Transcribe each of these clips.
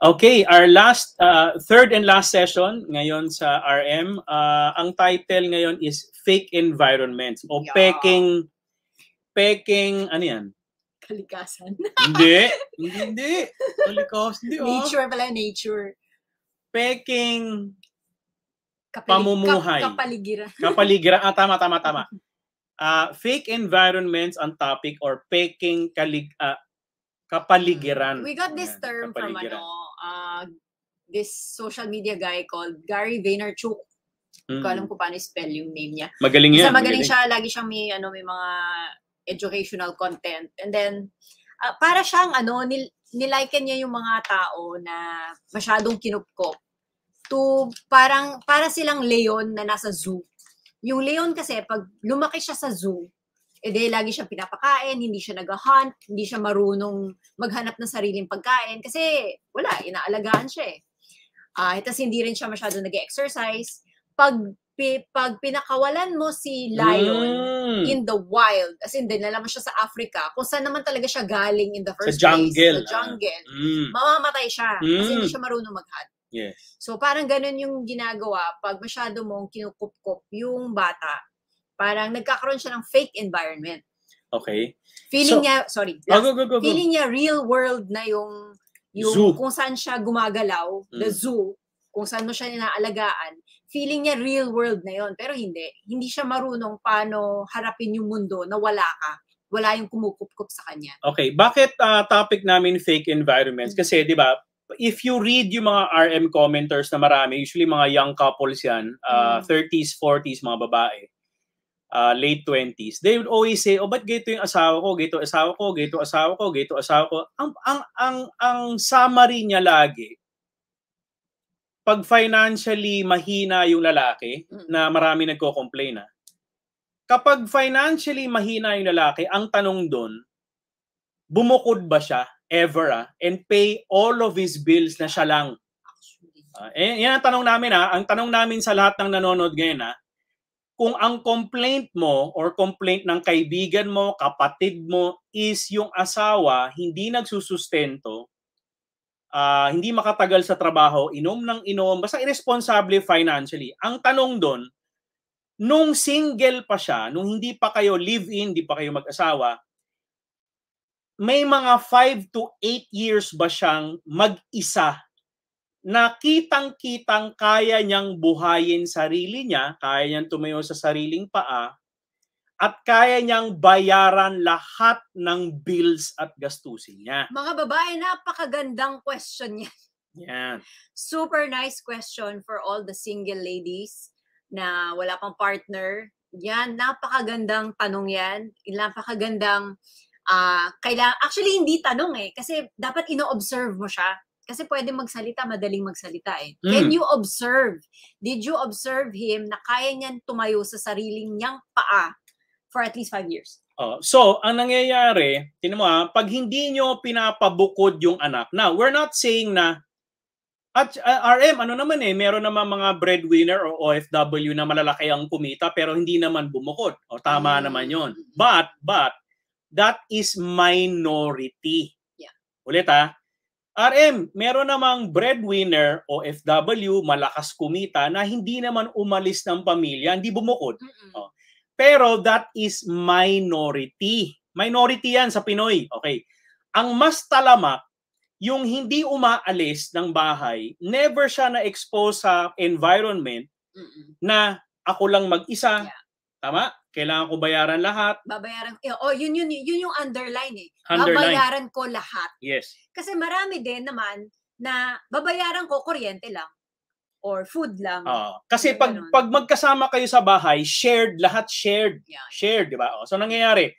Okay, our last, uh, third and last session ngayon sa RM, uh, ang title ngayon is Fake Environments o yeah. Peking, Peking, ano yan? Kalikasan. hindi, hindi, hindi. Kalikasan, hindi. Oh. Nature pala, nature. Peking Kapali- pamumuhay. Kap- kapaligiran. kapaligiran. Ah, tama, tama, tama. Uh, fake environments on topic or peking kalig, uh, ah, kapaligiran. We got this term Ayan, from ano, uh, this social media guy called Gary Vaynerchuk. Mm. Ko hmm. alam ko paano spell yung name niya. Magaling yan. Kasi magaling, magaling siya, lagi siyang may ano may mga educational content. And then uh, para siyang ano nil niliken niya yung mga tao na masyadong kinupkop to parang para silang leon na nasa zoo. Yung leon kasi pag lumaki siya sa zoo, eh dahil lagi siyang pinapakain, hindi siya nag-hunt, hindi siya marunong maghanap ng sariling pagkain kasi wala, inaalagaan siya eh. Uh, ah, eh, tapos hindi rin siya masyado nag-exercise. Pag pag pinakawalan mo si lion mm. in the wild, as in dinala mo siya sa Africa, kung saan naman talaga siya galing in the first sa jungle. sa jungle, mm. mamamatay siya mm. kasi hindi hmm. siya marunong mag-hunt. Yes. So parang ganun yung ginagawa pag masyado mong kinukup yung bata Parang nagkakaroon siya ng fake environment. Okay. Feeling so, niya, sorry, oh, go, go, go, go. feeling niya real world na yung, yung zoo. kung saan siya gumagalaw, mm. the zoo, kung saan mo siya inaalagaan, feeling niya real world na yon pero hindi. Hindi siya marunong paano harapin yung mundo na wala ka wala yung kumukupkup sa kanya. Okay, bakit uh, topic namin fake environments? Mm. Kasi 'di ba, if you read yung mga RM commenters na marami, usually mga young couples yan, uh, mm. 30s, 40s, mga babae uh, late 20s, they would always say, oh, ba't gayto yung asawa ko, gayto asawa ko, gayto asawa ko, gayto asawa ko. Ang, ang, ang, ang summary niya lagi, pag financially mahina yung lalaki, mm. na marami nagko-complain na, ah. kapag financially mahina yung lalaki, ang tanong doon, bumukod ba siya ever ah, and pay all of his bills na siya lang? Uh, eh, yan ang tanong namin ha. Ang tanong namin sa lahat ng nanonood ngayon ha, kung ang complaint mo or complaint ng kaibigan mo, kapatid mo is yung asawa hindi nagsusustento, uh, hindi makatagal sa trabaho, inom ng inom, basta irresponsible financially. Ang tanong doon, nung single pa siya, nung hindi pa kayo live-in, hindi pa kayo mag-asawa, may mga 5 to 8 years ba siyang mag-isa na kitang-kitang kaya niyang buhayin sarili niya, kaya niyang tumayo sa sariling paa, at kaya niyang bayaran lahat ng bills at gastusin niya. Mga babae, napakagandang question yan. Yan. Super nice question for all the single ladies na wala pang partner. Yan, napakagandang tanong yan. Napakagandang, uh, ah, kailang, actually hindi tanong eh, kasi dapat ino-observe mo siya kasi pwede magsalita, madaling magsalita eh. Mm. Can you observe? Did you observe him na kaya niyan tumayo sa sariling niyang paa for at least five years? Uh, so, ang nangyayari, tinan mo ha, ah, pag hindi nyo pinapabukod yung anak, now, we're not saying na, at uh, ah, RM, ano naman eh, meron naman mga breadwinner o OFW na malalaki ang kumita pero hindi naman bumukod. O oh, tama mm. naman yon mm-hmm. But, but, that is minority. Yeah. Ulit ha, ah, RM, meron namang breadwinner o FW, malakas kumita, na hindi naman umalis ng pamilya, hindi bumukod. Oh. Pero that is minority. Minority yan sa Pinoy. Okay. Ang mas talamak, yung hindi umaalis ng bahay, never siya na-expose sa environment Mm-mm. na ako lang mag-isa. Yeah. Tama? kailangan ko bayaran lahat. Babayaran ko. Eh, oh, yun, yun, yun yung underline eh. Underline. Babayaran ko lahat. Yes. Kasi marami din naman na babayaran ko kuryente lang or food lang. Oh, kasi pag, pag magkasama kayo sa bahay, shared, lahat shared. Yeah. Shared, di ba? Oh, so nangyayari,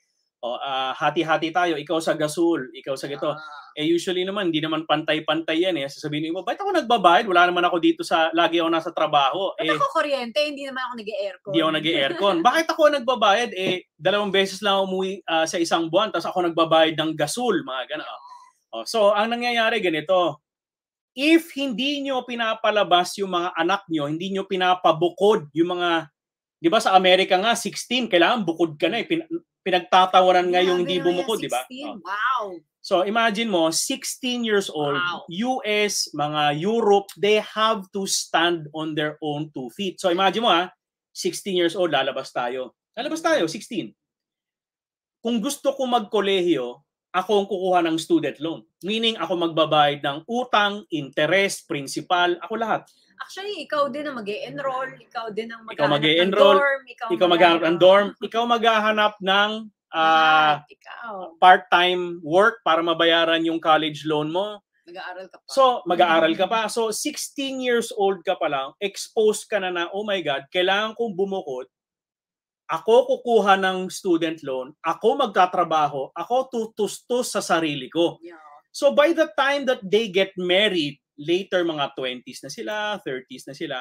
oh, uh, hati-hati tayo, ikaw sa gasol, ikaw sa gito. Ah. Eh usually naman, hindi naman pantay-pantay yan eh. Sasabihin mo, ba't ako nagbabayad? Wala naman ako dito sa, lagi ako nasa trabaho. Ba't eh, ako kuryente? Hindi naman ako nag-aircon. Hindi ako nag-aircon. Bakit ako nagbabayad? Eh, dalawang beses lang umuwi uh, sa isang buwan, tapos ako nagbabayad ng gasol, mga gano'n. Oh. oh. So, ang nangyayari ganito, if hindi nyo pinapalabas yung mga anak nyo, hindi nyo pinapabukod yung mga, di ba sa Amerika nga, 16, kailangan bukod ka na eh. Pin- pinagtatawanan nga yung hindi bumuko, di ba? Oh. Wow! So imagine mo, 16 years old, wow. US, mga Europe, they have to stand on their own two feet. So imagine mo ha, 16 years old, lalabas tayo. Lalabas tayo, 16. Kung gusto ko magkolehiyo, ako ang kukuha ng student loan. Meaning ako magbabayad ng utang, interest, principal, ako lahat. Actually, ikaw din ang mag enroll ikaw din ang maghahanap ng dorm, ikaw, ikaw maghahanap ng dorm, ikaw maghahanap ng uh, ah, part-time work para mabayaran yung college loan mo. Mag-aaral ka pa. So, mag-aaral ka pa. Mm-hmm. So, 16 years old ka pa lang, exposed ka na na, oh my God, kailangan kong bumukot ako kukuha ng student loan, ako magtatrabaho, ako tutustos sa sarili ko. Yeah. So by the time that they get married, later mga 20s na sila, 30s na sila,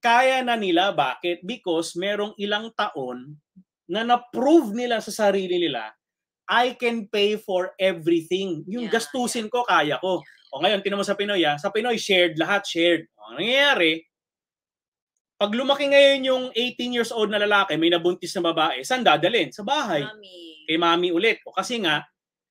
kaya na nila. Bakit? Because merong ilang taon na na-prove nila sa sarili nila, I can pay for everything. Yung yeah, gastusin yeah. ko, kaya ko. Yeah. O ngayon, tinan mo sa Pinoy, ha? Ah. sa Pinoy, shared lahat, shared. O, ang nangyayari, pag lumaki ngayon yung 18 years old na lalaki, may nabuntis na babae, saan dadalhin? Sa bahay. Mami. Kay mami ulit. O kasi nga,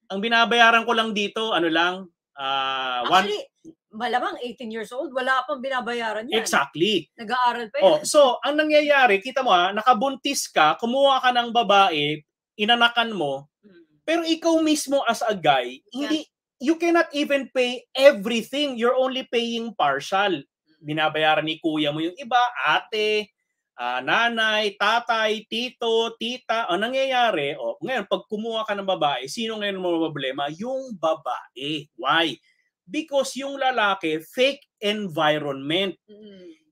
ang binabayaran ko lang dito, ano lang, uh, Actually, one... malamang 18 years old, wala pang binabayaran yan. Exactly. Nag-aaral pa yan. Oh, so, ang nangyayari, kita mo ha, nakabuntis ka, kumuha ka ng babae, inanakan mo, hmm. pero ikaw mismo as a guy, yeah. hindi, you cannot even pay everything. You're only paying partial binabayaran ni kuya mo yung iba, ate, uh, nanay, tatay, tito, tita, ang nangyayari, oh, ngayon, pag kumuha ka ng babae, sino ngayon mo problema? Yung babae. Why? Because yung lalaki, fake environment.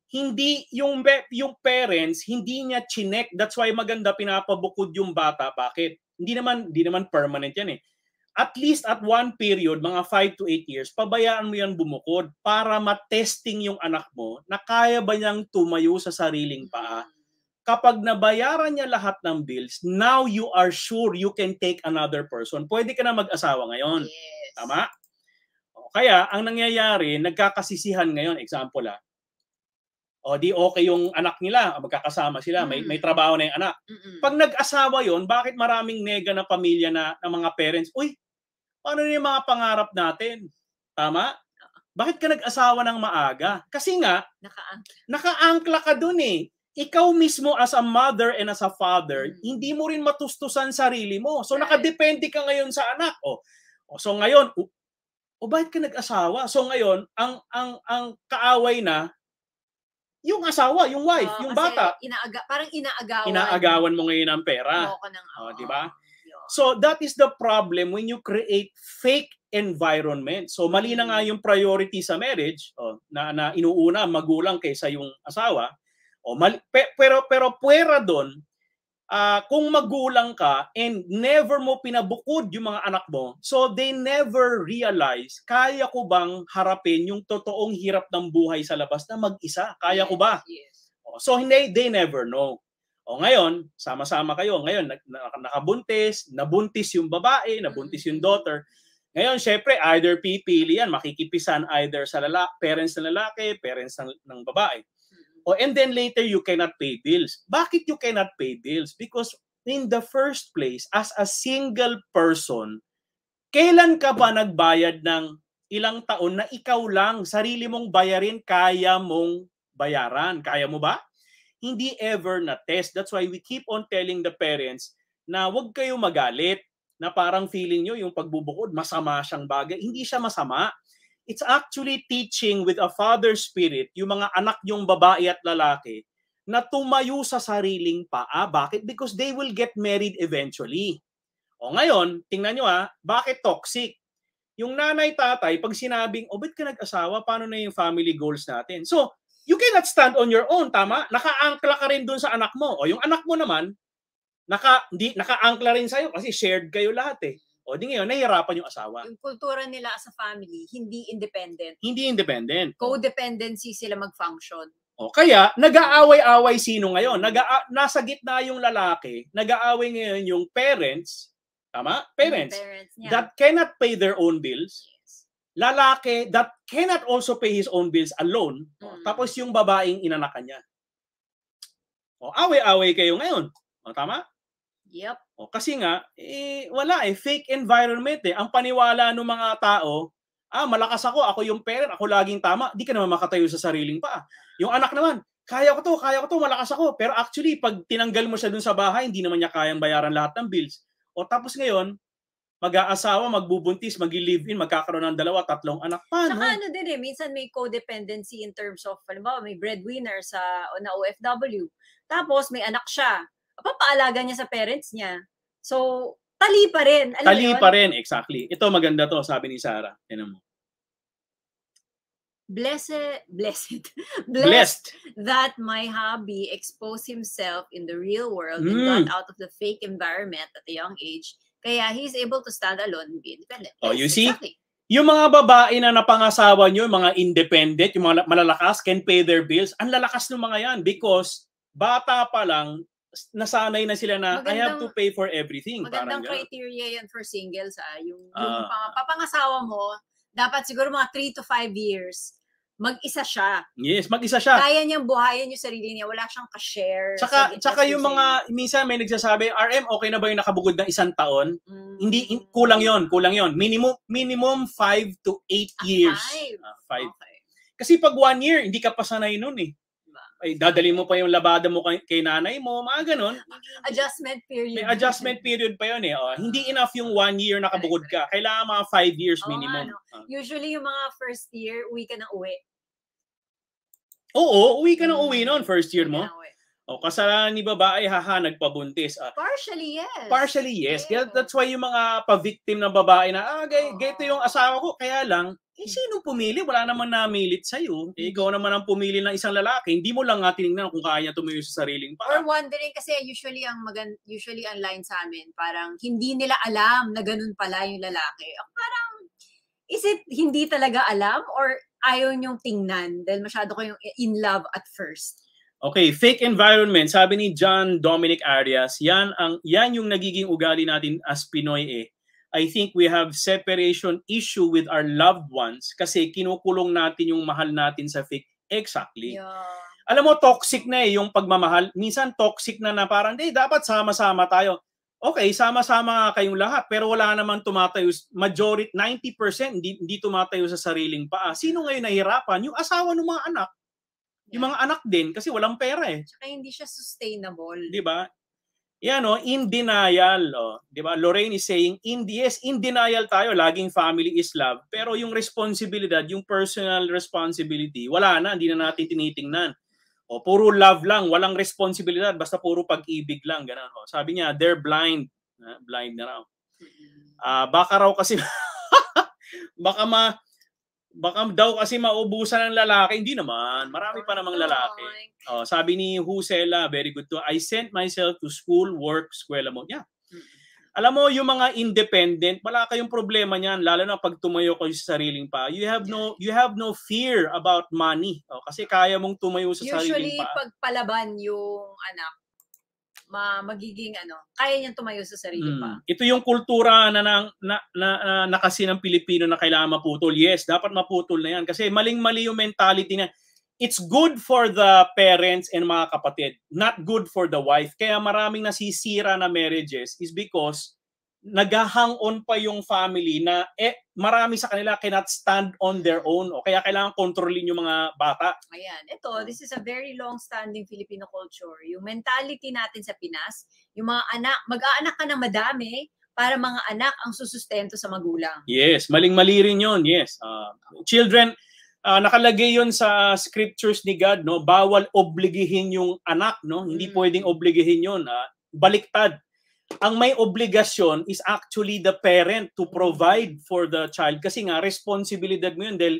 Hindi yung yung parents hindi niya chinek. That's why maganda pinapabukod yung bata. Bakit? Hindi naman hindi naman permanent 'yan eh at least at one period, mga 5 to 8 years, pabayaan mo yan bumukod para matesting yung anak mo na kaya ba niyang tumayo sa sariling paa. Kapag nabayaran niya lahat ng bills, now you are sure you can take another person. Pwede ka na mag-asawa ngayon. Yes. Tama? O, kaya, ang nangyayari, nagkakasisihan ngayon. Example ah, o di okay yung anak nila, magkakasama sila, may mm. may trabaho na yung anak. Mm-mm. Pag nag-asawa yon, bakit maraming nega na pamilya na ng mga parents, uy, ano yung mga pangarap natin. Tama? Bakit ka nag-asawa ng maaga? Kasi nga, naka nakaangkla ka dun eh. Ikaw mismo as a mother and as a father, mm. hindi mo rin matustusan sarili mo. So right. nakadepende ka ngayon sa anak. O, oh. so ngayon, o, o bakit ka nag-asawa? So ngayon, ang ang ang kaaway na yung asawa, yung wife, oh, yung bata. Inaaga, parang inaagawan. Inaagawan mo ngayon ang pera. Oo, oh, oh. di ba? So that is the problem when you create fake environment. So mali na nga yung priority sa marriage oh, na, na inuuna ang magulang kaysa yung asawa. Oh, mali, pe, pero pero puwera doon uh, ah, kung magulang ka and never mo pinabukod yung mga anak mo, so they never realize, kaya ko bang harapin yung totoong hirap ng buhay sa labas na mag-isa? Kaya ko ba? Yes. yes. Oh, so hindi, they never know. O ngayon, sama-sama kayo. Ngayon, nakabuntis, nabuntis yung babae, nabuntis yung daughter. Ngayon, syempre, either pipili yan, makikipisan either sa lalaki, parents ng lalaki, parents ng, ng babae. Oh, and then later, you cannot pay bills. Bakit you cannot pay bills? Because in the first place, as a single person, kailan ka ba nagbayad ng ilang taon na ikaw lang, sarili mong bayarin, kaya mong bayaran? Kaya mo ba? hindi ever na test. That's why we keep on telling the parents na wag kayo magalit na parang feeling nyo yung pagbubukod, masama siyang bagay. Hindi siya masama. It's actually teaching with a father spirit yung mga anak yung babae at lalaki na tumayo sa sariling paa. Bakit? Because they will get married eventually. O ngayon, tingnan nyo ha, ah, bakit toxic? Yung nanay-tatay, pag sinabing, oh, ba't ka nag-asawa? Paano na yung family goals natin? So, you cannot stand on your own, tama? Nakaangkla ka rin dun sa anak mo. O yung anak mo naman, naka, di, nakaangkla rin sa'yo kasi shared kayo lahat eh. O di ngayon, nahihirapan yung asawa. Yung kultura nila as a family, hindi independent. Hindi independent. Codependency sila mag-function. O kaya, nag-aaway-away sino ngayon? Nag nasa gitna yung lalaki, nag-aaway ngayon yung parents, tama? Parents, parents yeah. that cannot pay their own bills lalaki that cannot also pay his own bills alone, mm. tapos yung babaeng inanak niya. O, away-away kayo ngayon. O, tama? Yep. O, kasi nga, eh, wala eh, fake environment eh. Ang paniwala ng mga tao, ah, malakas ako, ako yung parent, ako laging tama, di ka naman makatayo sa sariling pa. Yung anak naman, kaya ko to, kaya ko to, malakas ako. Pero actually, pag tinanggal mo siya dun sa bahay, hindi naman niya kayang bayaran lahat ng bills. O tapos ngayon, mag-aasawa, magbubuntis, mag-live-in, magkakaroon ng dalawa, tatlong anak. Paano? Saka ano din eh, minsan may codependency in terms of, halimbawa, may breadwinner sa na OFW. Tapos may anak siya. Papaalaga niya sa parents niya. So, tali pa rin. Alam tali yun? pa rin, exactly. Ito maganda to, sabi ni Sarah. Yan mo. Blessed, blessed, blessed, blessed that my hobby exposed himself in the real world mm. and hmm. got out of the fake environment at a young age kaya he's able to stand alone and be independent. Oh, yes, oh, you see? Exactly. Yung mga babae na napangasawa nyo, yung mga independent, yung mga malalakas, can pay their bills, ang lalakas ng mga yan because bata pa lang, nasanay na sila na magandang, I have to pay for everything. Magandang parang criteria yan for singles. Ah. Yung, ah. yung papangasawa mo, dapat siguro mga 3 to 5 years mag-isa siya. Yes, mag-isa siya. Kaya niyang buhayin yung sarili niya. Wala siyang ka-share. Tsaka, tsaka yung mga, minsan may nagsasabi, RM, okay na ba yung nakabukod ng isang taon? Mm. Hindi, in, kulang yon kulang yon Minimum, minimum 5 to 8 ah, years. 5? Five. Ah, five. Okay. Kasi pag one year, hindi ka pa sanay nun eh ay dadali mo pa yung labada mo kay, nanay mo, mga ganun. Adjustment period. May adjustment period pa yun eh. Oh. Hindi enough yung one year nakabukod ka. Kailangan mga five years minimum. Oh, ano. Usually yung mga first year, uwi ka na uwi. Oo, uwi ka na mm. uwi noon first year mo. Uwi. O, oh, kasalanan ni babae, haha, nagpabuntis. Ah, partially, yes. Partially, yes. Yeah. That's why yung mga pa-victim ng babae na, ah, gay, oh. gay yung asawa ko, kaya lang, eh sino pumili? Wala namang namilit sa'yo. Eh, mm. ikaw naman ang pumili ng isang lalaki. Hindi mo lang nga tinignan kung kaya tumayo sa sariling paa. Or wondering kasi usually ang magan usually ang line sa amin, parang hindi nila alam na ganun pala yung lalaki. Parang, is it hindi talaga alam or ayaw niyong tingnan dahil masyado ko yung in love at first? Okay, fake environment. Sabi ni John Dominic Arias, yan ang yan yung nagiging ugali natin as Pinoy eh I think we have separation issue with our loved ones kasi kinukulong natin yung mahal natin sa fake. Exactly. Yeah. Alam mo, toxic na eh yung pagmamahal. Minsan toxic na na parang, eh, hey, dapat sama-sama tayo. Okay, sama-sama kayong lahat, pero wala naman tumatayo, majority, 90% hindi, hindi tumatayo sa sariling paa. Sino ngayon nahirapan? Yung asawa ng mga anak. Yeah. Yung mga anak din kasi walang pera eh. Tsaka hindi siya sustainable. 'Di ba? Yan o, oh, in denial. Oh. Di ba? Lorraine is saying, in, yes, in denial tayo, laging family is love. Pero yung responsibilidad, yung personal responsibility, wala na, hindi na natin tinitingnan. O, oh, puro love lang, walang responsibilidad, basta puro pag-ibig lang. Ganun, o. Oh. Sabi niya, they're blind. Ah, blind na raw. Uh, baka raw kasi, baka ma, baka daw kasi maubusan ng lalaki. Hindi naman. Marami pa oh namang lalaki. Oh, sabi ni Husela, very good to, I sent myself to school, work, skwela mo. Yeah. Alam mo, yung mga independent, wala kayong problema niyan, lalo na pag tumayo ko sa sariling pa. You have no you have no fear about money. Oh, kasi kaya mong tumayo sa Usually, sariling pa. Usually, pag palaban yung anak, ma magiging ano, kaya niyang tumayo sa sarili hmm. pa. Mm. Ito yung kultura na, na, na, na, na kasi ng Pilipino na kailangan maputol. Yes, dapat maputol na yan kasi maling-mali yung mentality na it's good for the parents and mga kapatid, not good for the wife. Kaya maraming nasisira na marriages is because nagahang on pa yung family na eh, marami sa kanila cannot stand on their own o kaya kailangan kontrolin yung mga bata. Ayan, ito, this is a very long-standing Filipino culture. Yung mentality natin sa Pinas, yung mga anak, mag-aanak ka ng madami para mga anak ang susustento sa magulang. Yes, maling-mali rin yun, yes. Uh, children, uh, nakalagay yun sa scriptures ni God, no? bawal obligihin yung anak, no? hindi mm. pwedeng obligihin yun. Uh, baliktad, ang may obligasyon is actually the parent to provide for the child kasi nga responsibilidad mo yun dahil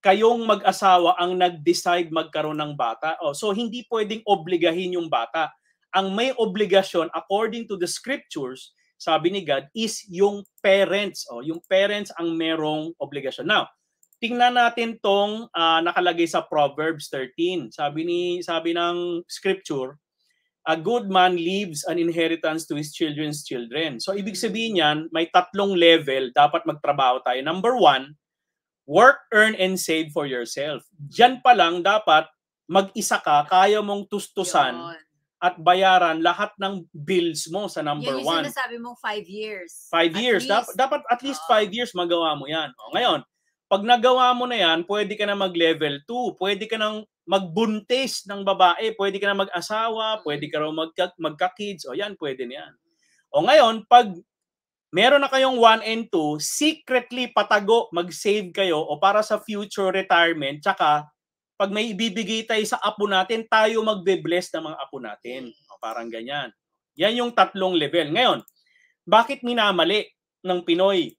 kayong mag-asawa ang nag-decide magkaroon ng bata. Oh, so hindi pwedeng obligahin yung bata. Ang may obligasyon according to the scriptures, sabi ni God, is yung parents. Oh, yung parents ang merong obligasyon. Now, tingnan natin tong uh, nakalagay sa Proverbs 13. Sabi ni sabi ng scripture, a good man leaves an inheritance to his children's children. So ibig sabihin niyan, may tatlong level dapat magtrabaho tayo. Number one, work, earn, and save for yourself. Diyan pa lang dapat mag-isa ka, kaya mong tustusan Yun. at bayaran lahat ng bills mo sa number Yun, one. Yung sinasabi mong five years. Five at years. Dap- dapat at least oh. five years magawa mo yan. O, ngayon, pag nagawa mo na yan, pwede ka na mag-level 2. Pwede ka nang magbuntis ng babae, pwede ka na mag-asawa, mm. pwede ka raw magka, magka-kids, o yan, pwede na yan. O ngayon, pag meron na kayong 1 and 2, secretly patago, mag-save kayo o para sa future retirement, tsaka pag may ibibigay tayo sa apo natin, tayo magbe-bless ng mga apo natin. O parang ganyan. Yan yung tatlong level. Ngayon, bakit minamali ng Pinoy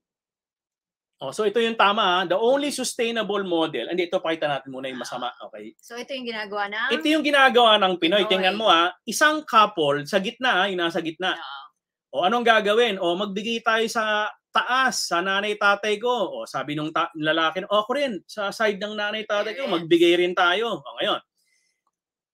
Oh, so ito yung tama, ha? Ah. the only sustainable model. Hindi, ito pakita natin muna yung masama. Ah. Okay. So ito yung ginagawa ng... Ito yung ginagawa ng Pinoy. Okay. Tingnan mo ha, ah. isang couple sa gitna, ha? yung nasa gitna. No. O anong gagawin? O magbigay tayo sa taas, sa nanay-tatay ko. O sabi nung ta- lalaki, o ako rin, sa side ng nanay-tatay ko, magbigay rin tayo. O ngayon,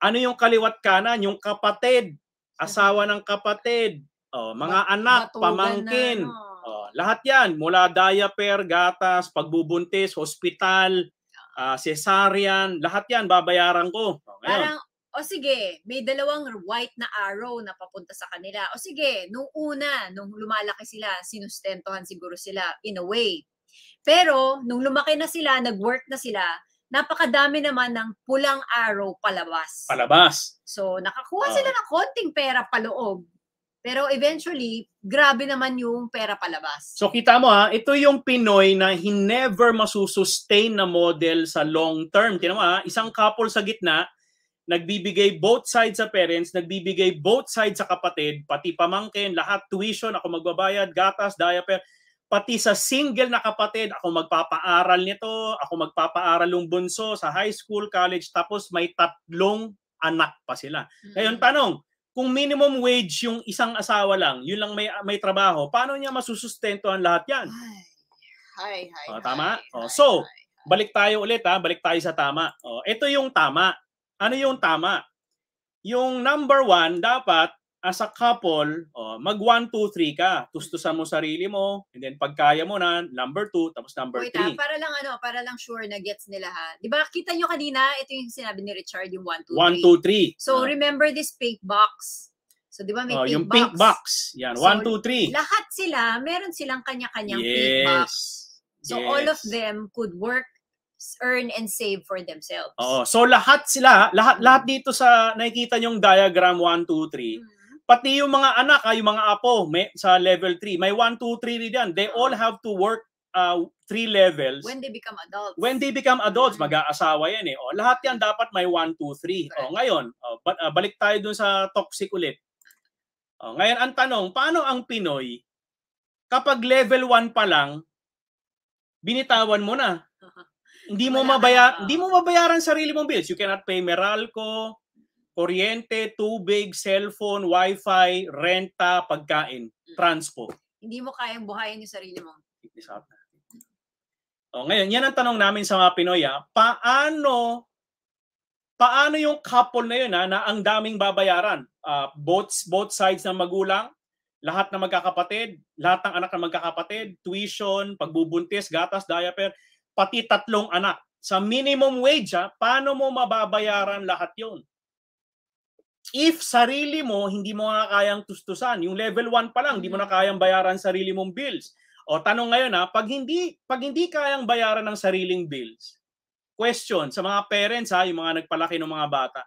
ano yung kaliwat kanan? Yung kapatid, asawa ng kapatid, o, mga Bat- anak, pamangkin. Na, no? lahat yan, mula diaper, gatas, pagbubuntis, hospital, uh, cesarean, lahat yan babayaran ko. So, oh, Parang, o sige, may dalawang white na arrow na papunta sa kanila. O sige, nung una, nung lumalaki sila, sinustentohan siguro sila in a way. Pero nung lumaki na sila, nag-work na sila, napakadami naman ng pulang arrow palabas. Palabas. So nakakuha uh, sila ah. ng konting pera paloob pero eventually, grabe naman yung pera palabas. So kita mo ha, ito yung Pinoy na he never masusustain na model sa long term. Tinan mo ha, isang couple sa gitna, nagbibigay both sides sa parents, nagbibigay both sides sa kapatid, pati pamangkin, lahat tuition, ako magbabayad, gatas, diaper, pati sa single na kapatid, ako magpapaaral nito, ako magpapaaral ng bunso sa high school, college, tapos may tatlong anak pa sila. Mm-hmm. Ngayon, mm kung minimum wage yung isang asawa lang, yun lang may may trabaho, paano niya masusustentuhan lahat 'yan? Hi, hi. Oh, tama? Hi, oh, so, hi, hi. balik tayo ulit ha, balik tayo sa tama. Oh, ito yung tama. Ano yung tama? Yung number one, dapat as a couple, oh, mag 1, 2, 3 ka. Tustusan mo sarili mo, and then pag kaya mo na, number 2, tapos number 3. Ah, para lang ano, para lang sure na gets nila ha. Di ba, kita nyo kanina, ito yung sinabi ni Richard, yung 1, 2, 3. 1, 2, 3. So, uh, remember this pink box. So, di ba may oh, pink yung box? pink box. Yan, 1, 2, 3. Lahat sila, meron silang kanya-kanyang yes. pink box. So, yes. all of them could work earn and save for themselves. Oo. So lahat sila, lahat lahat dito sa nakikita yung diagram 1 2 3, mm Pati yung mga anak, ah, yung mga apo may, sa level 3, may 1, 2, 3 rin yan. They all have to work uh, three levels. When they become adults. When they become adults, mm-hmm. mag-aasawa yan eh. O, oh, lahat yan dapat may 1, 2, 3. Correct. O, ngayon, o, oh, ba, uh, balik tayo dun sa toxic ulit. O, oh, ngayon, ang tanong, paano ang Pinoy, kapag level 1 pa lang, binitawan mo na. Hindi mo mabaya, ah. hindi mo mabayaran sarili mong bills. You cannot pay Meralco, kuryente, tubig, cellphone, wifi, renta, pagkain, mm. transpo. Hindi mo kayang buhayin yung sarili mo. Exact. O, oh, ngayon, yan ang tanong namin sa mga Pinoy. Ha? Ah. Paano paano yung couple na yun ha, ah, na ang daming babayaran? Uh, both, both sides ng magulang, lahat ng magkakapatid, lahat ng anak ng magkakapatid, tuition, pagbubuntis, gatas, diaper, pati tatlong anak. Sa minimum wage, ha, paano mo mababayaran lahat yun? if sarili mo, hindi mo na kayang tustusan, yung level 1 pa lang, hindi mo mm. na kayang bayaran sarili mong bills. O tanong ngayon ha, pag hindi, pag hindi kayang bayaran ng sariling bills, question sa mga parents ha, yung mga nagpalaki ng mga bata,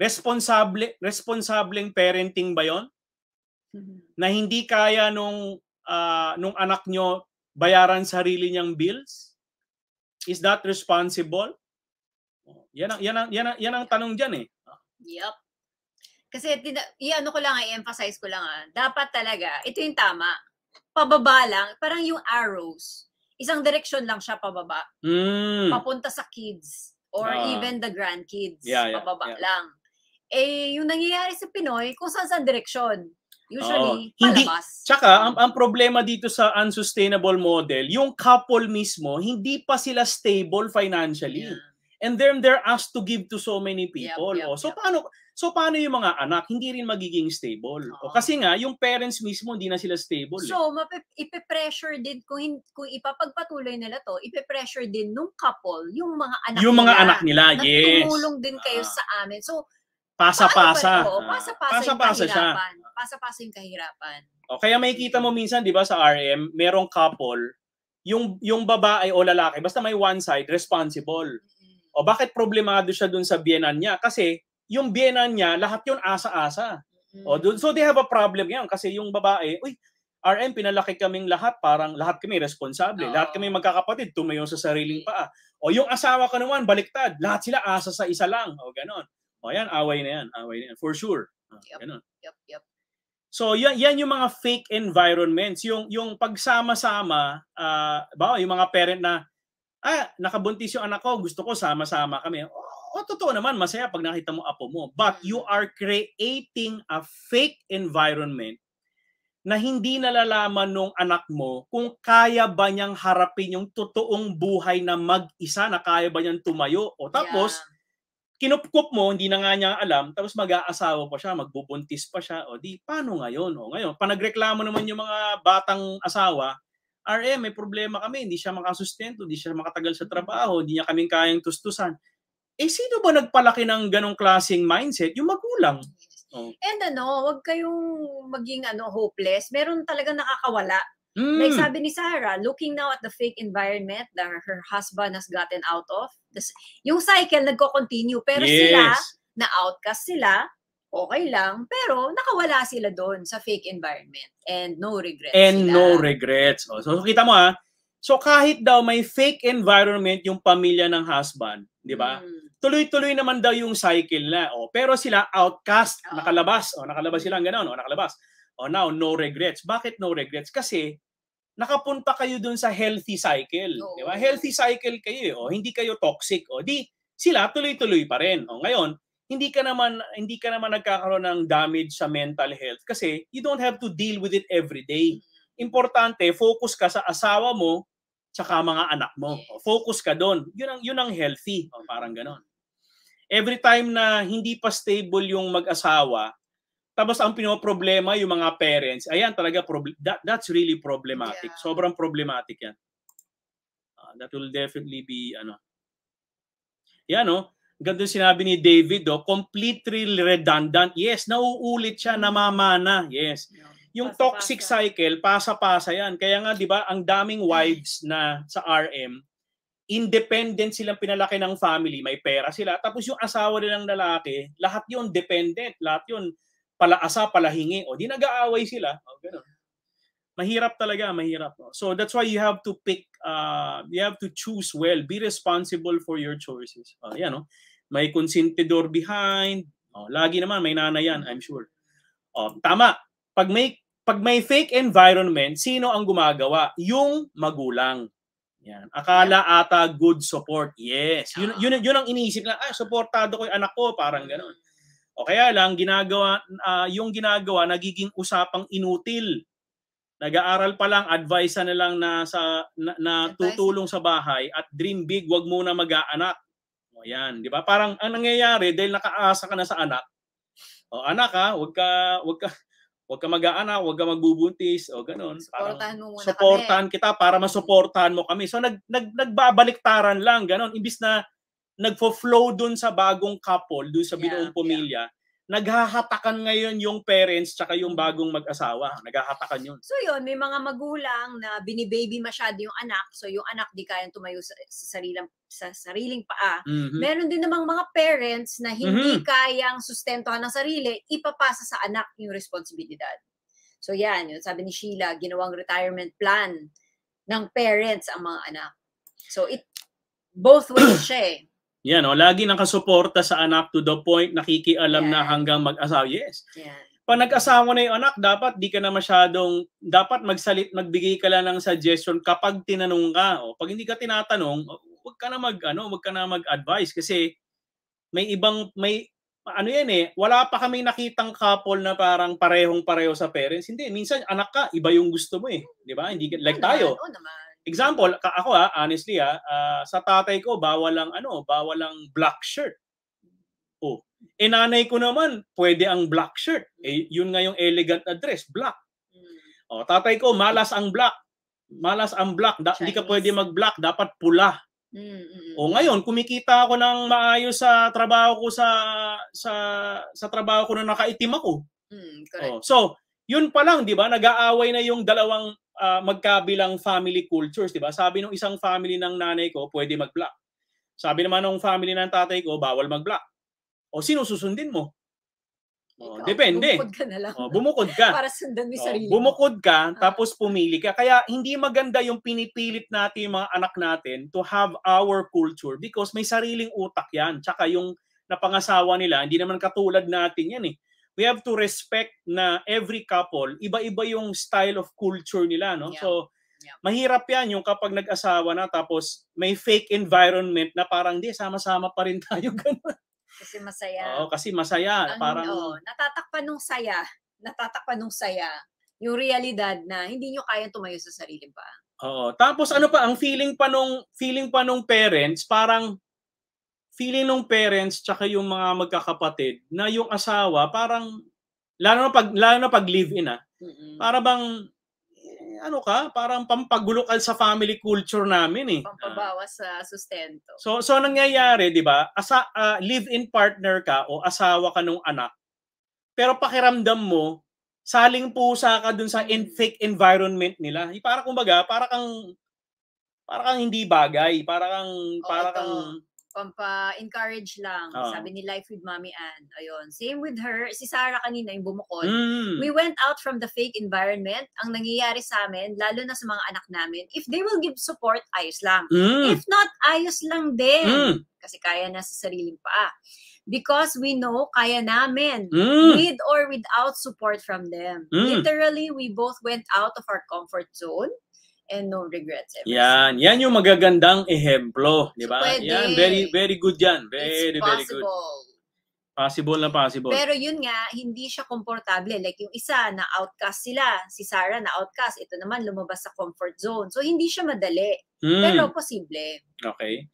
responsable responsableng parenting ba 'yon? Mm-hmm. Na hindi kaya nung uh, nung anak nyo bayaran sarili niyang bills? Is that responsible? Yan ang yan ang yan ang, yan ang tanong diyan eh. Yep. Kasi i-ano ko lang, i-emphasize ko lang ah, dapat talaga, ito yung tama, pababa lang, parang yung arrows, isang direction lang siya pababa. Mm. Papunta sa kids or uh, even the grandkids, yeah, yeah, pababa yeah. lang. Eh, yung nangyayari sa Pinoy, kung saan saan direksyon. Usually, Oo. Oh, hindi, palabas. Tsaka, ang, ang problema dito sa unsustainable model, yung couple mismo, hindi pa sila stable financially. Yeah. And then they're asked to give to so many people. Yep, yep, oh. So yep. paano, So paano yung mga anak? Hindi rin magiging stable. Oh. O, kasi nga, yung parents mismo, hindi na sila stable. Eh. So, eh. mape- ipe-pressure din, kung, kung ipapagpatuloy nila to, ipe-pressure din nung couple, yung mga anak yung nila. Yung mga anak nila, yes. Tumulong din kayo ah. sa amin. So, pasa-pasa. pasa-pasa, pasa-pasa kahirapan. Siya. Pasa-pasa yung kahirapan. O, kaya makikita mo minsan, di ba, sa RM, merong couple, yung yung babae o lalaki, basta may one side, responsible. O bakit problemado siya dun sa biyenan niya? Kasi yung biyenan niya, lahat yun asa-asa. Mm-hmm. so they have a problem ngayon kasi yung babae, uy, RM, pinalaki kaming lahat, parang lahat kami responsable, oh. lahat kami magkakapatid, tumayo sa sariling mm. paa. O yung asawa ko naman, baliktad, lahat sila asa sa isa lang. O ganon. O yan, away na yan, away na yan, for sure. yep. Ganon. Yep, yep. So yan, yan yung mga fake environments, yung yung pagsama-sama, uh, ah, ba yung mga parent na ah nakabuntis yung anak ko, gusto ko sama-sama kami. Oh, o totoo naman, masaya pag nakita mo apo mo. But mm. you are creating a fake environment na hindi nalalaman nung anak mo kung kaya ba niyang harapin yung totoong buhay na mag-isa, na kaya ba niyang tumayo. O tapos, yeah. kinupkup mo, hindi na nga niya alam, tapos mag-aasawa pa siya, magbubuntis pa siya. O di, paano ngayon? O ngayon, panagreklamo naman yung mga batang asawa, RM, may problema kami, hindi siya makasustento, hindi siya makatagal sa trabaho, hindi niya kaming kayang tustusan. Eh, sino ba nagpalaki ng ganong klaseng mindset? Yung magulang. Oh. And ano, wag kayong maging ano hopeless. Meron talaga nakakawala. Mm. Like sabi ni Sarah, looking now at the fake environment that her husband has gotten out of, this, yung cycle nagko-continue. Pero yes. sila, na-outcast sila, okay lang, pero nakawala sila doon sa fake environment. And no regrets. And sila. no regrets. So, oh, so, so kita mo ha, so kahit daw may fake environment yung pamilya ng husband, di ba? Mm tuloy-tuloy naman daw yung cycle na. Oh, pero sila outcast, oh. nakalabas. Oh, nakalabas sila ganoon, oh, nakalabas. Oh, now no regrets. Bakit no regrets? Kasi nakapunta kayo dun sa healthy cycle, oh. di ba? Healthy cycle kayo, eh, oh, hindi kayo toxic. Oh, di sila tuloy-tuloy pa rin. Oh, ngayon, hindi ka naman hindi ka naman nagkakaroon ng damage sa mental health kasi you don't have to deal with it every day. Mm. Importante, focus ka sa asawa mo, tsaka mga anak mo. Yes. Focus ka doon. Yun ang yun ang healthy, oh, parang ganon every time na hindi pa stable yung mag-asawa, tapos ang pinoproblema yung mga parents, ayan talaga, prob- that, that's really problematic. Yeah. Sobrang problematic yan. Uh, that will definitely be, ano, yan no, oh. ganda sinabi ni David, oh, completely redundant. Yes, nauulit siya, namamana. Yes. Yung pasa, toxic pasa. cycle, pasa-pasa yan. Kaya nga, di ba, ang daming wives na sa RM independent silang pinalaki ng family, may pera sila. Tapos yung asawa nilang lalaki, lahat yun dependent, lahat yun palaasa, palahingi. O di nag-aaway sila. O, ganun. Mahirap talaga, mahirap. So that's why you have to pick, uh, you have to choose well. Be responsible for your choices. O, yan, no? May consentidor behind. O, lagi naman, may nanay yan, I'm sure. O, tama. Pag may, pag may fake environment, sino ang gumagawa? Yung magulang yan. Akala ata good support. Yes. Yun, yun, yun ang iniisip na, ay, supportado ko yung anak ko, parang gano'n. O kaya lang, ginagawa, uh, yung ginagawa, nagiging usapang inutil. Nag-aaral pa lang, advice na lang na, sa, na, na tutulong sa bahay at dream big, wag muna mag-aanak. O yan, di ba? Parang ang nangyayari, dahil nakaasa ka na sa anak, o anak ha, ah, wag ka, wag ka, Huwag ka mag-aanak, huwag ka magbubuntis o ganun. Mm, suportahan mo muna Suportahan kami. kita para masuportahan mo kami. So nag, nag nagbabaliktaran lang ganun imbis na nagfo-flow dun sa bagong couple, dun sa yeah, pamilya. Yeah naghahatakan ngayon yung parents tsaka yung bagong mag-asawa. Naghahatakan yun. So yun, may mga magulang na binibaby masyado yung anak. So yung anak di kayang tumayo sa, sa, sarilang, sa sariling paa. Mm-hmm. Meron din namang mga parents na hindi mm-hmm. kayang sustentuhan ng sarili, ipapasa sa anak yung responsibilidad. So yan, yun, sabi ni Sheila, ginawang retirement plan ng parents ang mga anak. So it both ways siya eh. Yan, no? lagi nang kasuporta sa anak to the point, nakikialam yeah. na hanggang mag-asawa. Yes. Yeah. Pag nag-asawa na yung anak, dapat di ka na masyadong, dapat magsalit, magbigay ka lang ng suggestion kapag tinanong ka. O, pag hindi ka tinatanong, huwag ka na mag, ano, wag ka na mag-advise kasi may ibang, may, ano yan eh, wala pa kami nakitang couple na parang parehong-pareho sa parents. Hindi, minsan anak ka, iba yung gusto mo eh. Di ba? Hindi, like tayo. Oo naman Example, ako ha, ah, honestly ha, uh, ah, sa tatay ko bawal ang ano, bawal ang black shirt. Oh. E nanay ko naman, pwede ang black shirt. Eh, yun nga yung elegant na dress, black. Hmm. Oh, tatay ko malas ang black. Malas ang black. Da- di ka pwede mag-black, dapat pula. Mm-hmm. O ngayon, kumikita ako ng maayos sa trabaho ko sa sa sa trabaho ko na nakaitim ako. Mm, O, oh, so, yun pa lang, 'di ba? Nag-aaway na yung dalawang uh, magkabilang family cultures, 'di ba? Sabi nung isang family ng nanay ko, pwede mag-black. Sabi naman ng family ng tatay ko, bawal mag-black. O sino susundin mo? O, Ikaw, depende. Bumukod ka na lang. O, bumukod ka. Para sundan mo sarili. O, bumukod ka, ah. tapos pumili ka. Kaya hindi maganda yung pinipilit natin yung mga anak natin to have our culture because may sariling utak yan. Tsaka yung napangasawa nila, hindi naman katulad natin yan eh we have to respect na every couple, iba-iba yung style of culture nila, no? Yeah. So, yeah. mahirap yan yung kapag nag-asawa na tapos may fake environment na parang, di, sama-sama pa rin tayo, gano'n. Kasi masaya. oh kasi masaya. Ang, parang, oh, natatakpan ng saya. Natatakpan ng saya. Yung realidad na hindi nyo kaya tumayo sa sarili pa. Oo. Tapos ano pa, ang feeling pa nung, feeling pa nung parents, parang feeling ng parents tsaka yung mga magkakapatid na yung asawa parang lalo na pag lalo na pag live-in ah. Mm-hmm. Para bang eh, ano ka, parang pampagulo ka sa family culture namin eh. Pampabawas sa sustento. So so nangyayari, 'di ba? Asa uh, live-in partner ka o asawa ka ng anak. Pero pakiramdam mo saling pusa ka dun sa in- mm. fake environment nila. Para kumbaga, para kang para kang hindi bagay, para kang oh, para ito. kang pampa-encourage lang. Oh. Sabi ni Life with Mommy Ann. Ayun. Same with her. Si Sara kanina yung bumukod. Mm. We went out from the fake environment. Ang nangyayari sa amin, lalo na sa mga anak namin, if they will give support, ayos lang. Mm. If not, ayos lang din. Mm. Kasi kaya na sa sariling paa. Because we know kaya namin mm. with or without support from them. Mm. Literally, we both went out of our comfort zone and no regrets. Ever yan, yan yung magagandang ehemplo, di ba? So, yan, very very good yan. Very It's very good. Possible na possible. Pero yun nga, hindi siya komportable. Like yung isa, na-outcast sila. Si Sarah na-outcast. Ito naman, lumabas sa comfort zone. So, hindi siya madali. Mm. Pero posible. Okay.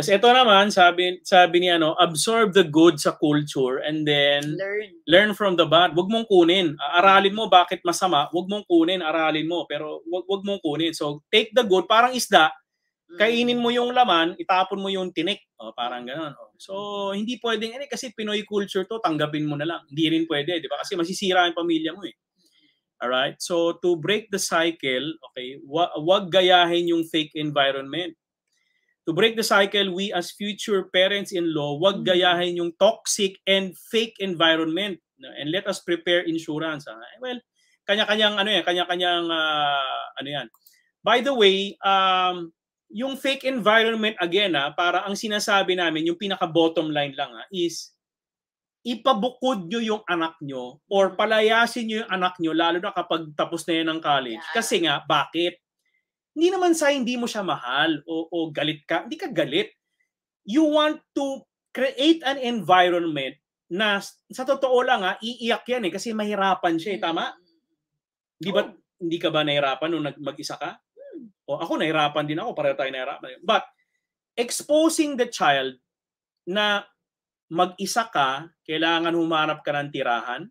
Kasi ito naman, sabi, sabi ni ano, absorb the good sa culture and then learn, learn from the bad. Huwag mong kunin. Aralin mo bakit masama. Huwag mong kunin, aralin mo. Pero huwag, huwag mong kunin. So, take the good. Parang isda, kainin mo yung laman, itapon mo yung tinik. O, parang gano'n. So, hindi pwedeng, eh, kasi Pinoy culture to, tanggapin mo na lang. Hindi rin pwede, di ba? Kasi masisira ang pamilya mo eh. Alright? So, to break the cycle, okay, wag gayahin yung fake environment. To break the cycle, we as future parents-in-law, wag mm-hmm. gayahin yung toxic and fake environment. And let us prepare insurance. Ha? Ah. Well, kanya-kanyang ano yan, kanya-kanyang uh, ano yan. By the way, um, yung fake environment again ha, ah, para ang sinasabi namin, yung pinaka bottom line lang ha, is ipabukod nyo yung anak nyo or palayasin nyo yung anak nyo lalo na kapag tapos na yan ng college. Yeah. Kasi nga, bakit? Hindi naman sa hindi mo siya mahal o, o galit ka. Hindi ka galit. You want to create an environment na sa totoo lang ha, ah, iiyak yan eh kasi mahirapan siya eh. Hmm. Tama? Di ba, oh. hindi ka ba nahirapan nung mag-isa ka? Hmm. O ako, nahirapan din ako. Pareho tayo nahirapan. But, exposing the child na mag-isa ka, kailangan humanap ka ng tirahan,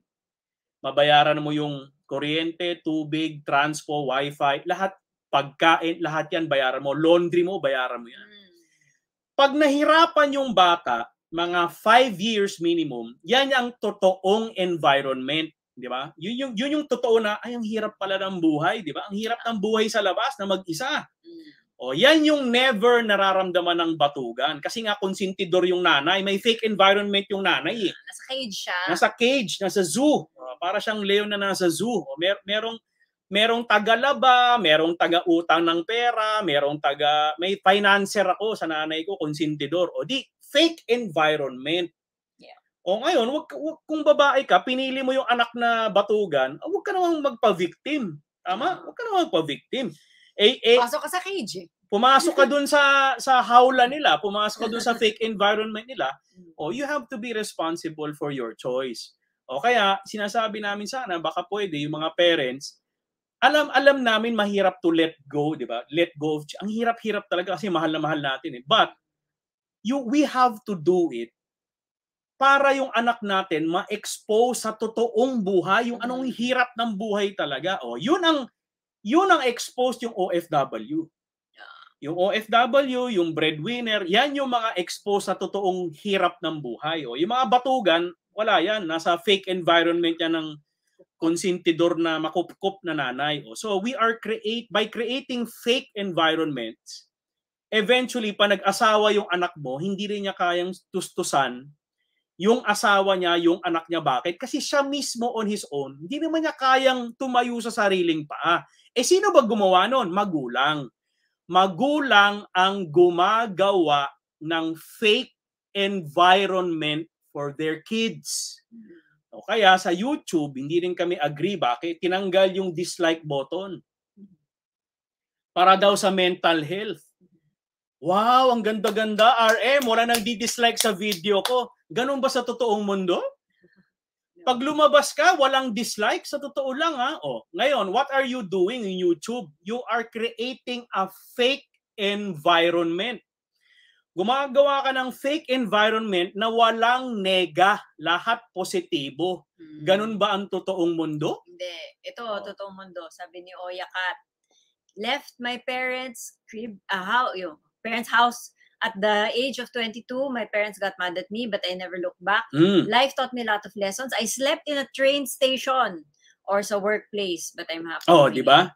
mabayaran mo yung kuryente, tubig, transpo, wifi, lahat pagkain, lahat yan bayaran mo. Laundry mo, bayaran mo yan. Hmm. Pag nahirapan yung bata, mga 5 years minimum, yan ang totoong environment, di ba? Yun yung yun yung totoo na ay ang hirap pala ng buhay, di ba? Ang hirap ng buhay sa labas na mag-isa. Hmm. O yan yung never nararamdaman ng batugan kasi nga konsentidor yung nanay, may fake environment yung nanay. Eh. Ah, nasa cage siya. Nasa cage, nasa zoo. para siyang leon na nasa zoo. O, mer- merong merong taga-laba, merong taga-utang ng pera, merong taga, may financer ako sa nanay ko, konsintidor. O di, fake environment. Yeah. O ngayon, wag, wag, kung babae ka, pinili mo yung anak na batugan, huwag ah, ka namang magpa-victim. Tama? Huwag ka namang magpa-victim. Eh, eh, Pasok ka sa cage. Eh. Pumasok ka dun sa sa hawla nila, pumasok ka dun sa fake environment nila. Hmm. O oh, you have to be responsible for your choice. O kaya sinasabi namin sana baka pwede yung mga parents alam alam namin mahirap to let go, 'di ba? Let go of ang hirap-hirap talaga kasi mahal na mahal natin eh. But you we have to do it para yung anak natin ma-expose sa totoong buhay, yung anong mm. hirap ng buhay talaga. Oh, yun ang yun ang exposed yung OFW. Yung OFW, yung breadwinner, yan yung mga exposed sa totoong hirap ng buhay. Oh, yung mga batugan, wala yan. Nasa fake environment yan ng konsentidor na makupkup na nanay. Oh. So we are create by creating fake environments, eventually pa nag-asawa yung anak mo, hindi rin niya kayang tustusan yung asawa niya, yung anak niya. Bakit? Kasi siya mismo on his own, hindi naman niya kayang tumayo sa sariling paa. Eh sino ba gumawa noon? Magulang. Magulang ang gumagawa ng fake environment for their kids. O kaya sa YouTube, hindi rin kami agree bakit tinanggal yung dislike button. Para daw sa mental health. Wow, ang ganda-ganda. RM, wala nang di-dislike sa video ko. Ganun ba sa totoong mundo? Pag lumabas ka, walang dislike. Sa totoo lang ha. O, ngayon, what are you doing in YouTube? You are creating a fake environment gumagawa ka ng fake environment na walang nega, lahat positibo. Hmm. Ganun ba ang totoong mundo? Hindi. Ito, oh. totoong mundo. Sabi ni Oya Kat, left my parents' crib, uh, how, yung, parents' house at the age of 22. My parents got mad at me, but I never looked back. Mm. Life taught me a lot of lessons. I slept in a train station or sa workplace, but I'm happy. Oh, di ba?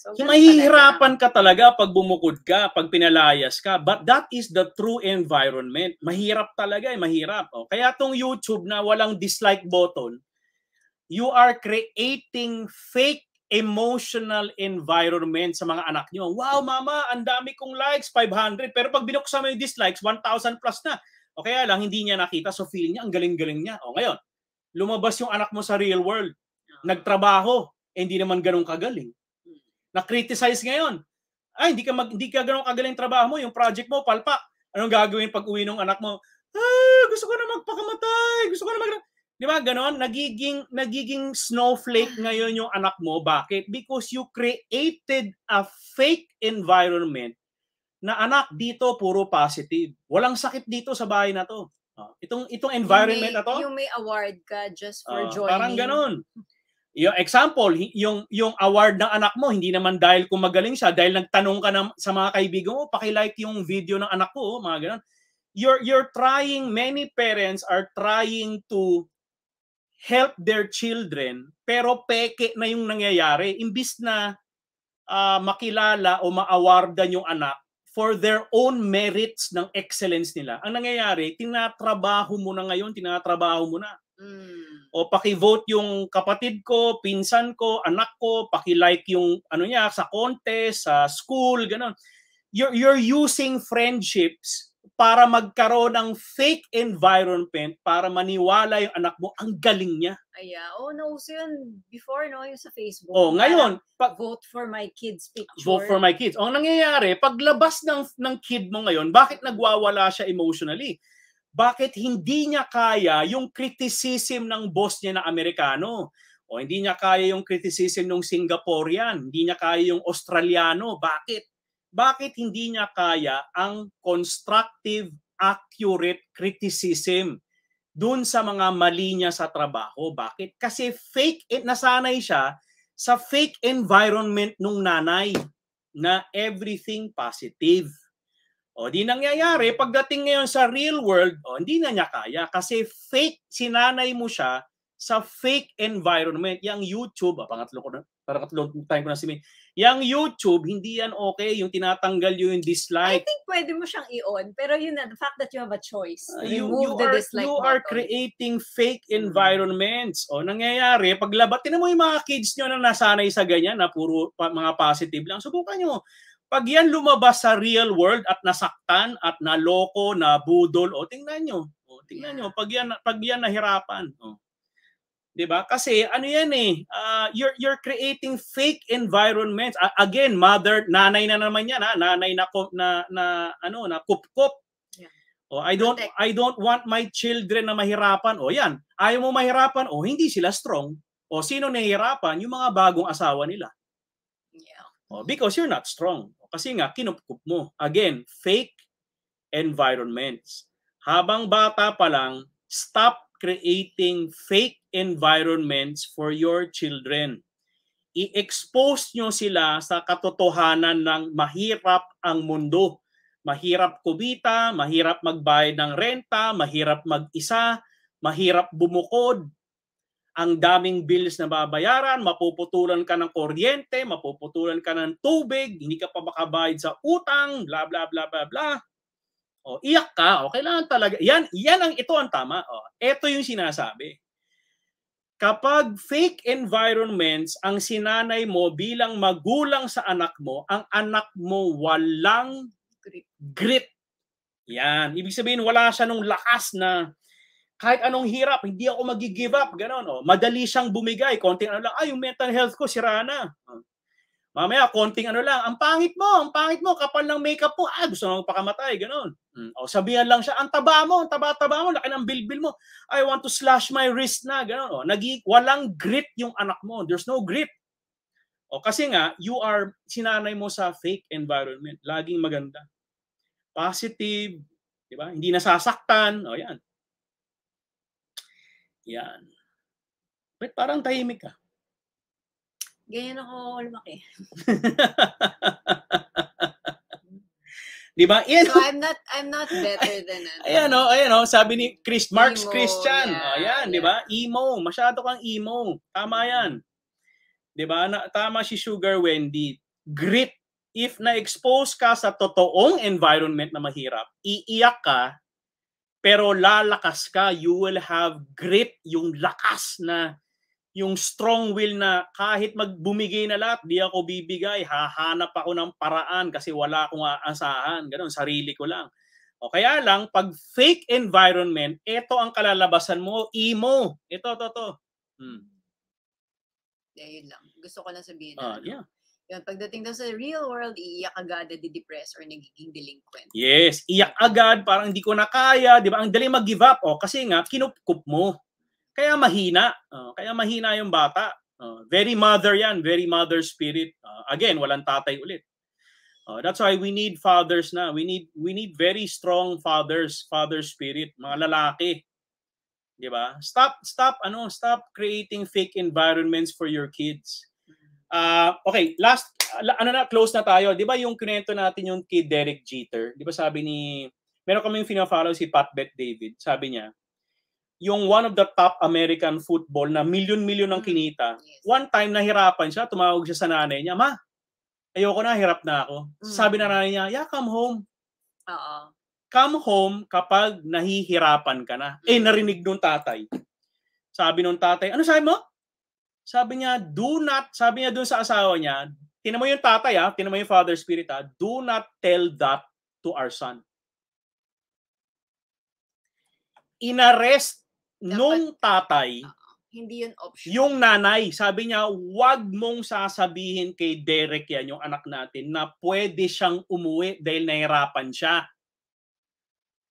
So, mahihirapan ka talaga pag bumukod ka, pag pinalayas ka. But that is the true environment. Mahirap talaga eh, mahirap. Oh. Kaya tong YouTube na walang dislike button, you are creating fake emotional environment sa mga anak nyo. Wow, mama, ang dami kong likes, 500. Pero pag binuksan mo yung dislikes, 1,000 plus na. O kaya lang, hindi niya nakita. So feeling niya, ang galing-galing niya. O ngayon, lumabas yung anak mo sa real world. Nagtrabaho. Eh, hindi naman ganun kagaling na-criticize ngayon. Ay, ah, hindi ka, mag, hindi ka ganoon kagaling trabaho mo, yung project mo, palpak. Anong gagawin pag uwi ng anak mo? Ah, gusto ko na magpakamatay, gusto ko na mag... Di ba, ganoon? Nagiging, nagiging snowflake ngayon yung anak mo. Bakit? Because you created a fake environment na anak dito puro positive. Walang sakit dito sa bahay na to. Ah, itong, itong environment may, na to. You may award ka just for uh, joining. Parang ganoon. Yung example, yung yung award ng anak mo hindi naman dahil kung magaling siya, dahil nagtanong ka na sa mga kaibigan mo, paki-like yung video ng anak ko, oh, mga ganun. You're you're trying many parents are trying to help their children pero peke na yung nangyayari imbis na uh, makilala o ma maawardan yung anak for their own merits ng excellence nila. Ang nangyayari, tinatrabaho mo na ngayon, tinatrabaho mo na. Mm o paki-vote yung kapatid ko, pinsan ko, anak ko, paki-like yung ano niya sa contest, sa school, ganun. You're you're using friendships para magkaroon ng fake environment para maniwala yung anak mo ang galing niya. Aya, oh nauso yun before no yung sa Facebook. Oh, ngayon, pag vote for my kids picture. Vote for my kids. Oh, nangyayari, paglabas ng ng kid mo ngayon, bakit nagwawala siya emotionally? bakit hindi niya kaya yung criticism ng boss niya na Amerikano. O hindi niya kaya yung criticism ng Singaporean, hindi niya kaya yung Australiano. Bakit? Bakit hindi niya kaya ang constructive, accurate criticism dun sa mga mali niya sa trabaho? Bakit? Kasi fake, it, eh, nasanay siya sa fake environment nung nanay na everything positive o di nangyayari, pagdating ngayon sa real world, o hindi na niya kaya kasi fake sinanay mo siya sa fake environment. Yang YouTube, ah, pangatlo ko na, pangatlo time ko na si May, yung YouTube, hindi yan okay. Yung tinatanggal yung dislike. I think pwede mo siyang i-on, pero yun na, the fact that you have a choice. Uh, you, remove you the are, dislike You button. are creating fake mm. environments. O, nangyayari, paglabat, tinan mo yung mga kids nyo na nasanay sa ganyan, na puro pa, mga positive lang. Subukan nyo pag yan lumabas sa real world at nasaktan at naloko, nabudol, o oh, tingnan nyo, o oh, tingnan nyo, pag yan, pag yan nahirapan. O. Oh. 'di ba? Kasi ano 'yan eh, uh, you're you're creating fake environments. Uh, again, mother, nanay na naman 'yan, ha? Ah. nanay na na, na ano, na kup-kup. Yeah. Oh, I don't Protect. I don't want my children na mahirapan. Oh, 'yan. Ayaw mo mahirapan, oh hindi sila strong. O oh, sino nahihirapan? Yung mga bagong asawa nila. Oh, because you're not strong. Kasi nga, kinupkup mo. Again, fake environments. Habang bata pa lang, stop creating fake environments for your children. I-expose nyo sila sa katotohanan ng mahirap ang mundo. Mahirap kubita, mahirap magbayad ng renta, mahirap mag-isa, mahirap bumukod, ang daming bills na babayaran, mapuputulan ka ng kuryente, mapuputulan ka ng tubig, hindi ka pa makabayad sa utang, bla bla bla bla bla. O, iyak ka. O, kailangan talaga. Yan, yan ang ito ang tama. O, ito yung sinasabi. Kapag fake environments ang sinanay mo bilang magulang sa anak mo, ang anak mo walang grit. Yan. Ibig sabihin, wala siya nung lakas na kahit anong hirap, hindi ako magi-give up, Ganun, Oh. Madali siyang bumigay, konting ano lang, ay, yung mental health ko, sira na. Oh. Mamaya, konting ano lang, ang pangit mo, ang pangit mo, kapal ng makeup mo, ah, gusto nang pakamatay, ganun. Mm. O oh, sabihan lang siya, ang taba mo, ang taba-taba mo, laki ng bilbil mo, I want to slash my wrist na, ganun. O, oh. nag- walang grit yung anak mo, there's no grit. O kasi nga, you are, sinanay mo sa fake environment, laging maganda. Positive, di ba? Hindi nasasaktan, o yan. Yan. Ba't parang tahimik ka? Ganyan ako lumaki. Di ba? Yan. So I'm not I'm not better than ano. Ayan oh, ayan oh, sabi ni Chris Marx emo, Christian. Yeah, ayan, yeah. di ba? Emo, masyado kang emo. Tama 'yan. Di ba? Na, tama si Sugar Wendy. Grit if na-expose ka sa totoong environment na mahirap, iiyak ka pero lalakas ka, you will have grit, yung lakas na, yung strong will na kahit magbumigay na lahat, di ako bibigay, hahanap ako ng paraan kasi wala akong aasahan, ganun, sarili ko lang. O kaya lang, pag fake environment, ito ang kalalabasan mo, emo. Ito, to, to. Hmm. Yeah, yun lang. Gusto ko lang sabihin. Uh, ah, na, ano? yeah. Yun, pagdating daw sa real world, iiyak agad, di nadidepress or nagiging delinquent. Yes, iiyak agad, parang hindi ko na kaya, di ba? Ang dali mag-give up, oh, kasi nga, kinupkup mo. Kaya mahina, oh, kaya mahina yung bata. Oh, very mother yan, very mother spirit. Uh, again, walang tatay ulit. Oh, that's why we need fathers na. We need we need very strong fathers, father spirit, mga lalaki. 'Di ba? Stop stop ano, stop creating fake environments for your kids Uh, okay, last, ano na, close na tayo. Di ba yung kinento natin yung kay Derek Jeter? Di ba sabi ni, meron kaming fina-follow si Pat Bet David. Sabi niya, yung one of the top American football na million-million ang mm. kinita, yes. one time nahirapan siya, tumawag siya sa nanay niya, Ma, ayoko na, hirap na ako. Mm. Sabi na nanay niya, yeah, come home. Oo. Come home kapag nahihirapan ka na. Eh, mm. Eh, narinig nung tatay. Sabi nung tatay, ano sabi mo? Sabi niya, do not, sabi niya dun sa asawa niya, tinan mo yung tatay ha, ah. tinan mo yung father spirit ha, ah. do not tell that to our son. Inarrest Dapat, nung tatay, uh, hindi yun option. Yung nanay, sabi niya, wag mong sasabihin kay Derek yan, yung anak natin, na pwede siyang umuwi dahil nahirapan siya.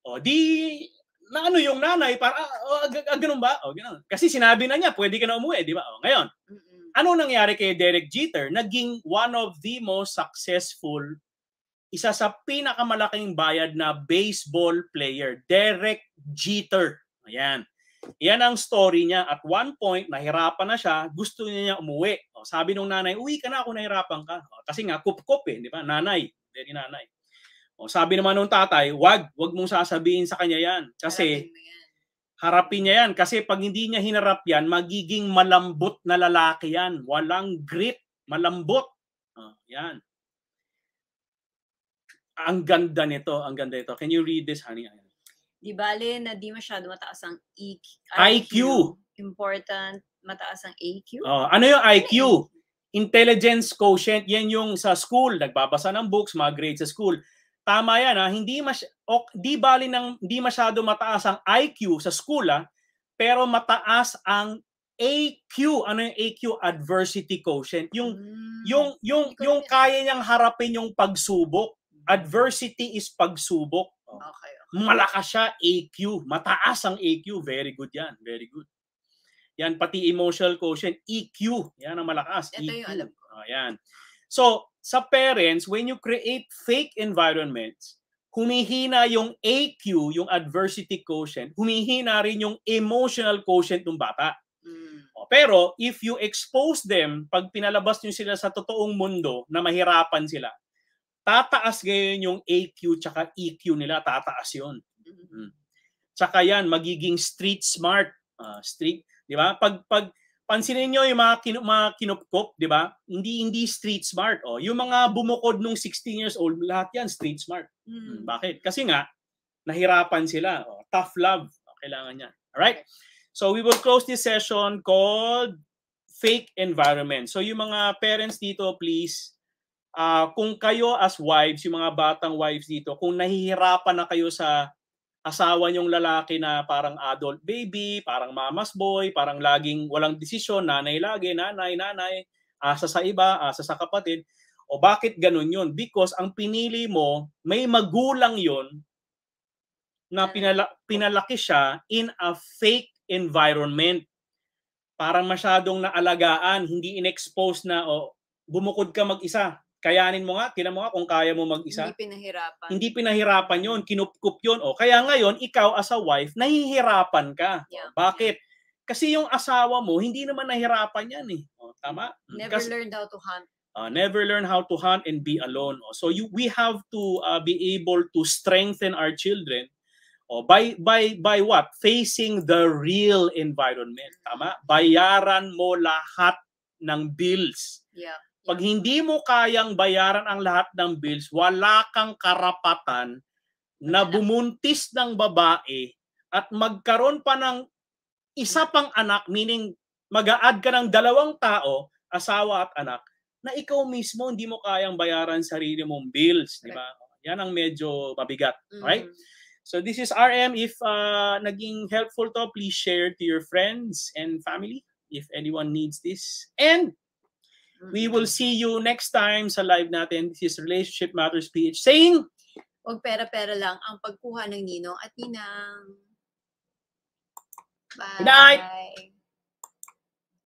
O di, na ano yung nanay para ah, oh, ah, ah, ganun ba? Oh, ganun. Kasi sinabi na niya, pwede ka na umuwi, di ba? Oh, ngayon. Ano nangyari kay Derek Jeter? Naging one of the most successful isa sa pinakamalaking bayad na baseball player, Derek Jeter. Ayan. Yan ang story niya. At one point, nahirapan na siya. Gusto niya niya umuwi. O, oh, sabi nung nanay, uwi ka na ako, nahirapan ka. O, oh, kasi nga, kup-kup eh, di ba? Nanay, very nanay. O, sabi naman nung tatay, wag, wag mong sasabihin sa kanya yan. Kasi harapin, niya yan. Kasi pag hindi niya hinarap yan, magiging malambot na lalaki yan. Walang grit. Malambot. O, yan. Ang ganda nito. Ang ganda nito. Can you read this, honey? Di bale na di masyado mataas ang EQ, IQ. Important, mataas ang IQ. Oh, ano yung IQ? Intelligence quotient. Yan yung sa school. Nagbabasa ng books, mga grades sa school Tama yan ha, hindi mas ok, di bali nang hindi masyado mataas ang IQ sa school pero mataas ang AQ, ano yung AQ adversity quotient, yung mm, yung yung yung kaya niyang harapin yung pagsubok. Adversity is pagsubok. Okay, okay. Malakas siya AQ, mataas ang AQ, very good 'yan, very good. Yan pati emotional quotient, EQ, yan ang malakas. Ito EQ. yung e alam ko. Oh, yan. So, sa parents, when you create fake environments, humihina yung AQ, yung adversity quotient, humihina rin yung emotional quotient ng bata. Mm. Pero if you expose them, pag pinalabas nyo sila sa totoong mundo na mahirapan sila, tataas ngayon yung AQ tsaka EQ nila, tataas yun. Mm-hmm. Hmm. Tsaka yan, magiging street smart. Uh, street, di ba? Pag, pag pansinin niyo yung mga, kinu- mga kinupkop, di ba? Hindi, hindi street smart. Oh. Yung mga bumukod nung 16 years old, lahat yan street smart. Mm. Bakit? Kasi nga, nahirapan sila. Oh. Tough love. Oh, kailangan yan. Alright? So we will close this session called fake environment. So yung mga parents dito, please, uh, kung kayo as wives, yung mga batang wives dito, kung nahihirapan na kayo sa asawa niyong lalaki na parang adult baby, parang mama's boy, parang laging walang desisyon, nanay lagi, nanay, nanay, asa sa iba, asa sa kapatid. O bakit ganun yun? Because ang pinili mo, may magulang yon na pinala- pinalaki siya in a fake environment. Parang masyadong naalagaan, hindi inexpose na, o oh, bumukod ka mag-isa, Kayanin mo nga, tinan mo nga kung kaya mo mag-isa. Hindi pinahirapan. Hindi pinahirapan yon kinupkup yon O, kaya ngayon, ikaw as a wife, nahihirapan ka. Yeah. Bakit? Kasi yung asawa mo, hindi naman nahirapan yan eh. O, tama? Never Kasi, learned how to hunt. Uh, never learn how to hunt and be alone. so you, we have to uh, be able to strengthen our children oh, by, by, by what? Facing the real environment. Mm. Tama? Bayaran mo lahat ng bills. Yeah pag hindi mo kayang bayaran ang lahat ng bills, wala kang karapatan na bumuntis ng babae at magkaroon pa ng isa pang anak, meaning mag-a-add ka ng dalawang tao, asawa at anak, na ikaw mismo hindi mo kayang bayaran sarili mong bills, di ba? Yan ang medyo mabigat, mm-hmm. right? So this is RM. If uh, naging helpful to, please share to your friends and family if anyone needs this. And We will see you next time sa live natin. This is Relationship Matters PH saying, Huwag pera-pera lang ang pagkuha ng Ninong at Ninang. Bye. Good night.